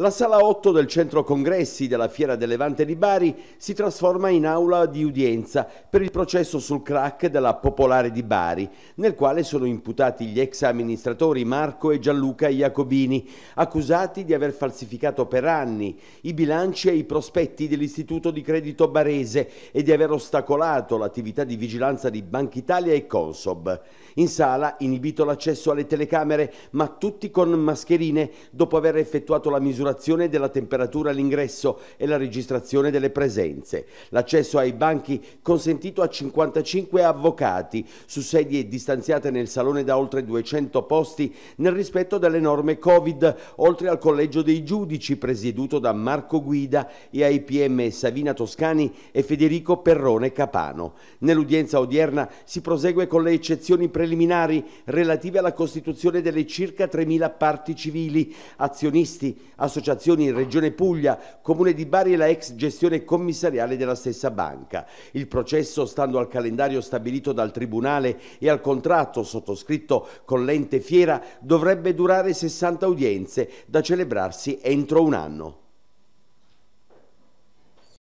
La sala 8 del centro congressi della Fiera del Levante di Bari si trasforma in aula di udienza per il processo sul crack della Popolare di Bari, nel quale sono imputati gli ex amministratori Marco e Gianluca Iacobini, accusati di aver falsificato per anni i bilanci e i prospetti dell'Istituto di Credito Barese e di aver ostacolato l'attività di vigilanza di Banca Italia e Consob. In sala inibito l'accesso alle telecamere, ma tutti con mascherine dopo aver effettuato la misura misurazione della temperatura all'ingresso e la registrazione delle presenze. L'accesso ai banchi consentito a 55 avvocati su sedie distanziate nel salone da oltre 200 posti nel rispetto delle norme Covid, oltre al collegio dei giudici presieduto da Marco Guida e ai PM Savina Toscani e Federico Perrone Capano. Nell'udienza odierna si prosegue con le eccezioni preliminari relative alla costituzione delle circa 3.000 parti civili, azionisti, associazioni associazioni Regione Puglia, Comune di Bari e la ex gestione commissariale della stessa banca. Il processo, stando al calendario stabilito dal Tribunale e al contratto sottoscritto con l'ente fiera, dovrebbe durare 60 udienze da celebrarsi entro un anno.